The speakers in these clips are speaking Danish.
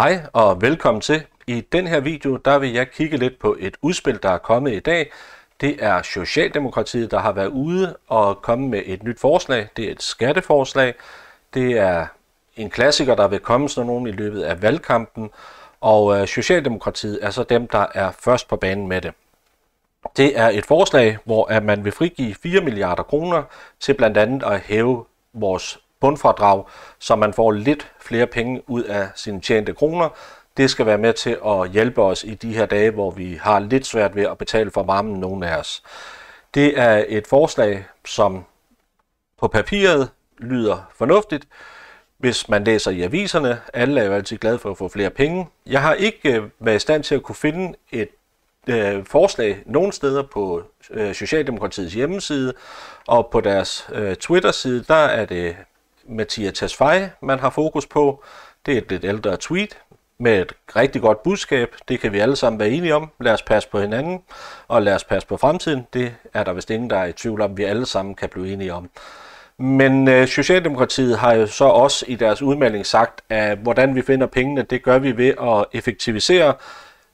Hej og velkommen til. I den her video der vil jeg kigge lidt på et udspil, der er kommet i dag. Det er Socialdemokratiet, der har været ude og komme med et nyt forslag. Det er et skatteforslag. Det er en klassiker, der vil komme sådan nogen i løbet af valgkampen. Og øh, Socialdemokratiet er så dem, der er først på banen med det. Det er et forslag, hvor at man vil frigive 4 milliarder kroner til blandt andet at hæve vores bundfradrag, så man får lidt flere penge ud af sine tjente kroner. Det skal være med til at hjælpe os i de her dage, hvor vi har lidt svært ved at betale for varmen, nogen af os. Det er et forslag, som på papiret lyder fornuftigt, hvis man læser i aviserne. Alle er jo altid glade for at få flere penge. Jeg har ikke øh, været i stand til at kunne finde et øh, forslag nogen steder på øh, Socialdemokratiets hjemmeside, og på deres øh, Twitter-side, der er det Mathias Tasfaj, man har fokus på. Det er et lidt ældre tweet med et rigtig godt budskab. Det kan vi alle sammen være enige om. Lad os passe på hinanden, og lad os passe på fremtiden. Det er der vist ingen, der er i tvivl om, vi alle sammen kan blive enige om. Men øh, Socialdemokratiet har jo så også i deres udmelding sagt, at hvordan vi finder pengene, det gør vi ved at effektivisere,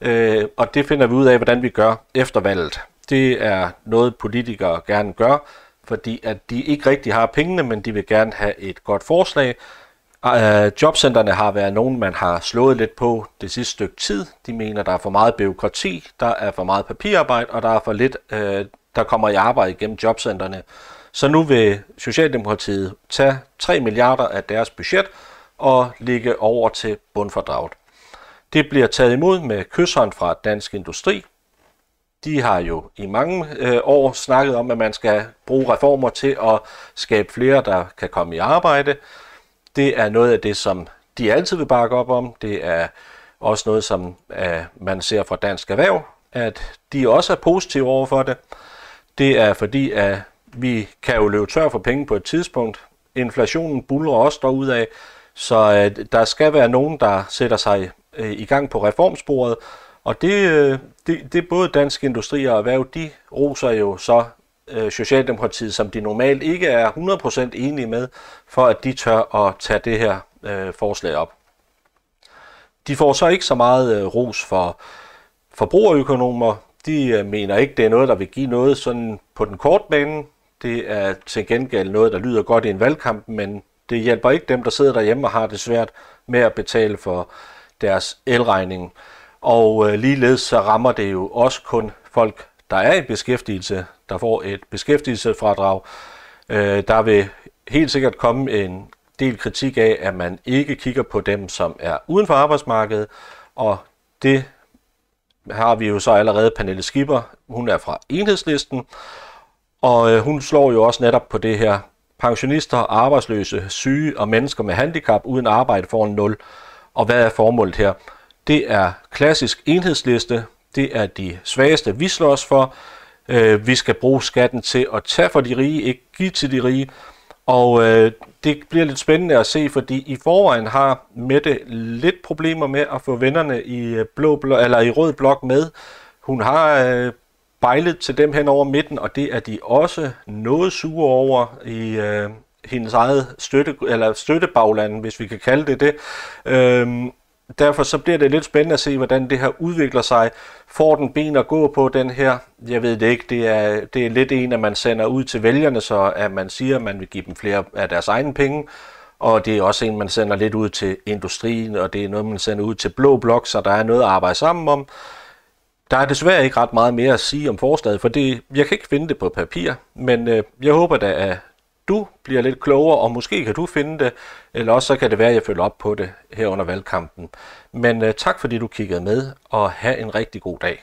øh, og det finder vi ud af, hvordan vi gør efter valget. Det er noget, politikere gerne gør fordi at de ikke rigtig har pengene, men de vil gerne have et godt forslag. Øh, jobcenterne har været nogen, man har slået lidt på det sidste stykke tid. De mener, der er for meget byråkrati, der er for meget papirarbejde, og der er for lidt, øh, der kommer i arbejde gennem jobcenterne. Så nu vil Socialdemokratiet tage 3 milliarder af deres budget og ligge over til bundfordraget. Det bliver taget imod med kysshånd fra Dansk Industri, de har jo i mange øh, år snakket om, at man skal bruge reformer til at skabe flere, der kan komme i arbejde. Det er noget af det, som de altid vil bakke op om. Det er også noget, som øh, man ser fra dansk erhverv, at de også er positive over for det. Det er fordi, at vi kan jo løbe tør for penge på et tidspunkt. Inflationen buller også ud af, så øh, der skal være nogen, der sætter sig øh, i gang på reformsporet, og det, øh, det, det både dansk industri og erhverv, de roser jo så øh, Socialdemokratiet, som de normalt ikke er 100% enige med, for at de tør at tage det her øh, forslag op. De får så ikke så meget øh, ros for forbrugerøkonomer. De øh, mener ikke, det er noget, der vil give noget sådan på den korte bane. Det er til gengæld noget, der lyder godt i en valgkamp, men det hjælper ikke dem, der sidder derhjemme og har det svært med at betale for deres elregning. Og øh, ligeledes så rammer det jo også kun folk, der er i beskæftigelse, der får et beskæftigelsesfradrag. Øh, der vil helt sikkert komme en del kritik af, at man ikke kigger på dem, som er uden for arbejdsmarkedet, og det har vi jo så allerede Pernille Skipper, hun er fra Enhedslisten, og øh, hun slår jo også netop på det her. Pensionister, arbejdsløse, syge og mennesker med handicap uden arbejde får en nul. Og hvad er formålet her? Det er klassisk enhedsliste. Det er de svageste, vi slås for. Øh, vi skal bruge skatten til at tage for de rige, ikke give til de rige. Og øh, det bliver lidt spændende at se, fordi i forvejen har Mette lidt problemer med at få vennerne i, øh, blå blok, eller i rød blok med. Hun har øh, bejlet til dem hen over midten, og det er de også noget sure over i øh, hendes eget støtte, eller støttebagland, hvis vi kan kalde det det. Øh, derfor så bliver det lidt spændende at se, hvordan det her udvikler sig. Får den ben at gå på den her? Jeg ved det ikke. Det er, det er lidt en, at man sender ud til vælgerne, så at man siger, at man vil give dem flere af deres egne penge. Og det er også en, man sender lidt ud til industrien, og det er noget, man sender ud til Blå Blok, så der er noget at arbejde sammen om. Der er desværre ikke ret meget mere at sige om forslaget, for det, jeg kan ikke finde det på papir, men øh, jeg håber da, at du bliver lidt klogere, og måske kan du finde det, eller også så kan det være, at jeg følger op på det her under valgkampen. Men øh, tak fordi du kiggede med, og have en rigtig god dag.